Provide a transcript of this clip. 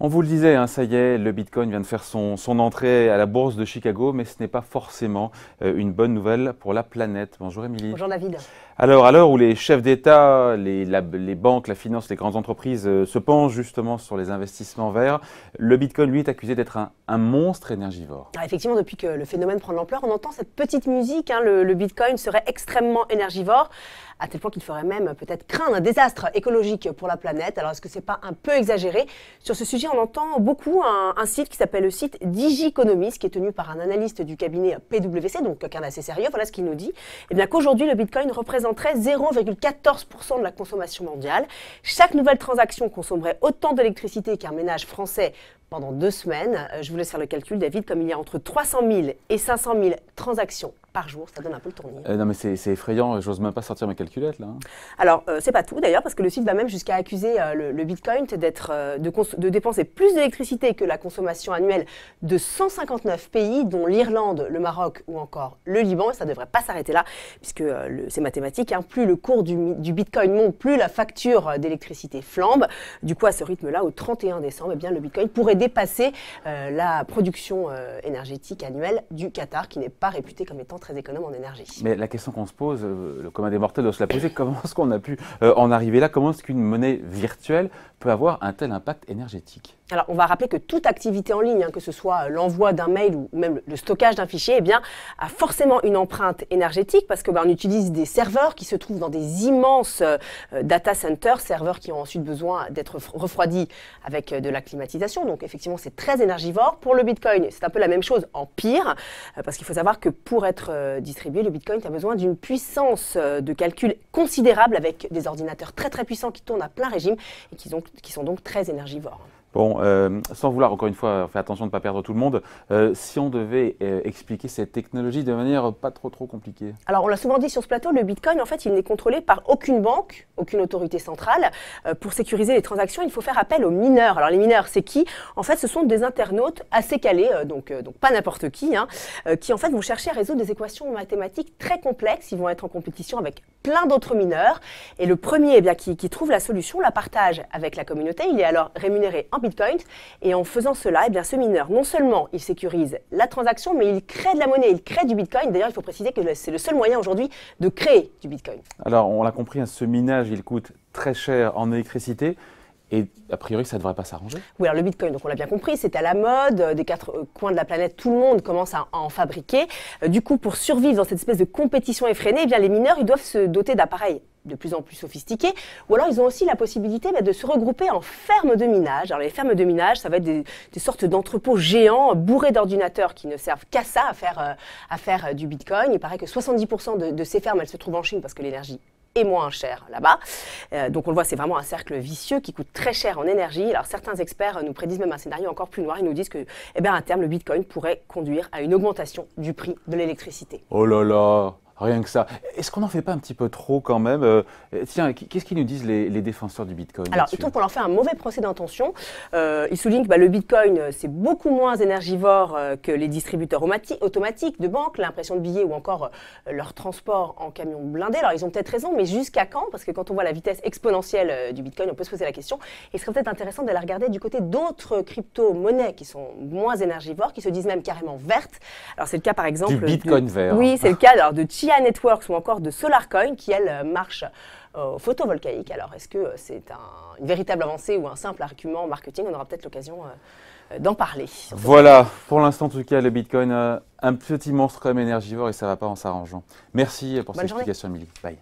On vous le disait, hein, ça y est, le Bitcoin vient de faire son, entrée à la bourse de Chicago, mais ce n'est pas forcément euh, une bonne nouvelle pour la planète. Bonjour Émilie. Bonjour David. Alors, à l'heure où les chefs d'État, les, les, banques, la finance, les grandes entreprises euh, se penchent justement sur les investissements verts, le Bitcoin, lui, est accusé d'être un, monstre énergivore. Ah, effectivement, depuis que le phénomène prend de l'ampleur, on entend cette petite musique. Hein, le, Bitcoin serait extrêmement énergivore, à tel point qu'il ferait même peut-être craindre un désastre écologique pour la planète. Alors, est-ce que c'est pas un peu exagéré Sur ce sujet, on entend beaucoup un, site qui s'appelle le site Digiconomist, qui est tenu par un analyste du cabinet PwC, donc quelqu'un d'assez sérieux. Voilà ce qu'il nous dit. Et eh bien, qu'aujourd'hui, le Bitcoin représente 0,14% de la consommation mondiale. Chaque nouvelle transaction consommerait autant d'électricité qu'un ménage français pendant deux semaines. Euh, je vous laisse faire le calcul, David, comme il y a entre 300 000 et 500 000 transactions par jour, ça donne un peu le tournis. Euh, non mais c'est effrayant, j'ose même pas sortir ma calculettes. là. Hein. Alors euh, c'est pas tout d'ailleurs parce que le site va même jusqu'à accuser euh, le, Bitcoin d'être de, dépenser plus d'électricité que la consommation annuelle de 159 pays dont l'Irlande, le Maroc ou encore le Liban et ça devrait pas s'arrêter là puisque c'est mathématique, hein. plus le cours du, Bitcoin monte, plus la facture d'électricité flambe. Du coup à ce rythme-là, au 31 décembre, eh bien, le Bitcoin pourrait dépasser la production énergétique annuelle du Qatar qui n'est pas réputée comme étant très économe en énergie. Mais la question qu'on se pose, euh, le commun des mortels doit se la poser, comment est-ce qu'on a pu euh, en arriver là Comment est-ce qu'une monnaie virtuelle peut avoir un tel impact énergétique alors, on va rappeler que toute activité en ligne, hein, que ce soit euh, l'envoi d'un mail ou même le stockage d'un fichier, eh bien, a forcément une empreinte énergétique parce que ben, on utilise des serveurs qui se trouvent dans des immenses data centers, serveurs qui ont ensuite besoin d'être refroidis avec de la climatisation. Donc, effectivement, c'est très énergivore. Pour le Bitcoin, c'est un peu la même chose en pire parce qu'il faut savoir que pour être euh, distribuer distribué le Bitcoin, tu as besoin d'une puissance euh, de calcul considérable avec des ordinateurs très très puissants qui tournent à plein régime et qui sont donc très énergivores. Bon, euh, sans vouloir, encore une fois, faire attention de ne pas perdre tout le monde, euh, si on devait euh, expliquer cette technologie de manière pas trop trop compliquée Alors, on l'a souvent dit sur ce plateau, le Bitcoin, en fait, il n'est contrôlé par aucune banque, aucune autorité centrale. pour sécuriser les transactions, il faut faire appel aux mineurs. Alors, les mineurs, c'est qui En fait, ce sont des internautes assez calés, donc, donc pas n'importe qui, hein, qui, en fait, vont chercher à résoudre des équations mathématiques très complexes. Ils vont être en compétition avec plein d'autres mineurs. Et le premier eh bien, qui, trouve la solution la partage avec la communauté. Il est alors rémunéré Bitcoin. Et en faisant cela, eh bien, ce mineur, non seulement il sécurise la transaction, mais il crée de la monnaie, il crée du Bitcoin. D'ailleurs, il faut préciser que c'est le seul moyen aujourd'hui de créer du Bitcoin. Alors, on l'a compris, hein, ce minage, il coûte très cher en électricité. Et a priori, ça ne devrait pas s'arranger Oui, alors le Bitcoin, donc on l'a bien compris, c'est à la mode, euh, des quatre euh, coins de la planète, tout le monde commence à en fabriquer. Euh, du coup, pour survivre dans cette espèce de compétition effrénée, eh bien, les mineurs, ils doivent se doter d'appareils de plus en plus sophistiqués, ou alors ils ont aussi la possibilité bah, de se regrouper en fermes de minage. Alors les fermes de minage, ça va être des, sortes d'entrepôts géants bourrés d'ordinateurs qui ne servent qu'à ça, à faire, euh, euh, du Bitcoin. Il paraît que 70% de, ces fermes, elles se trouvent en Chine parce que l'énergie est moins chère là-bas. Euh, donc on le voit, c'est vraiment un cercle vicieux qui coûte très cher en énergie. Alors certains experts nous prédisent même un scénario encore plus noir. Ils nous disent que, eh bien, à terme, le Bitcoin pourrait conduire à une augmentation du prix de l'électricité. Oh là là Rien que ça. Est-ce qu'on n'en fait pas un petit peu trop quand même euh, Tiens, qu'est-ce qu'ils nous disent les, défenseurs du Bitcoin Alors, ils trouvent qu'on leur fait un mauvais procès d'intention. Euh, ils soulignent que bah, le Bitcoin, euh, c'est beaucoup moins énergivore que les distributeurs automatiques de banques, l'impression de billets ou encore leur transport en camion blindé. Alors, ils ont peut-être raison, mais jusqu'à quand Parce que quand on voit la vitesse exponentielle du Bitcoin, on peut se poser la question. Il serait peut-être intéressant d'aller regarder du côté d'autres crypto-monnaies qui sont moins énergivores, qui se disent même carrément vertes. Alors, c'est le cas par exemple... Du Bitcoin vert. Oui, c'est le cas alors, de Chia Networks ou encore de SolarCoin qui, elle, marche au euh, photovoltaïque. Alors, est-ce que c'est une véritable avancée ou un simple argument marketing On aura peut-être l'occasion euh, d'en parler. Voilà, pour l'instant, en tout cas, le Bitcoin, euh, un petit monstre comme énergivore et ça va pas en s'arrangeant. Merci pour cette explication, Emily. Bye.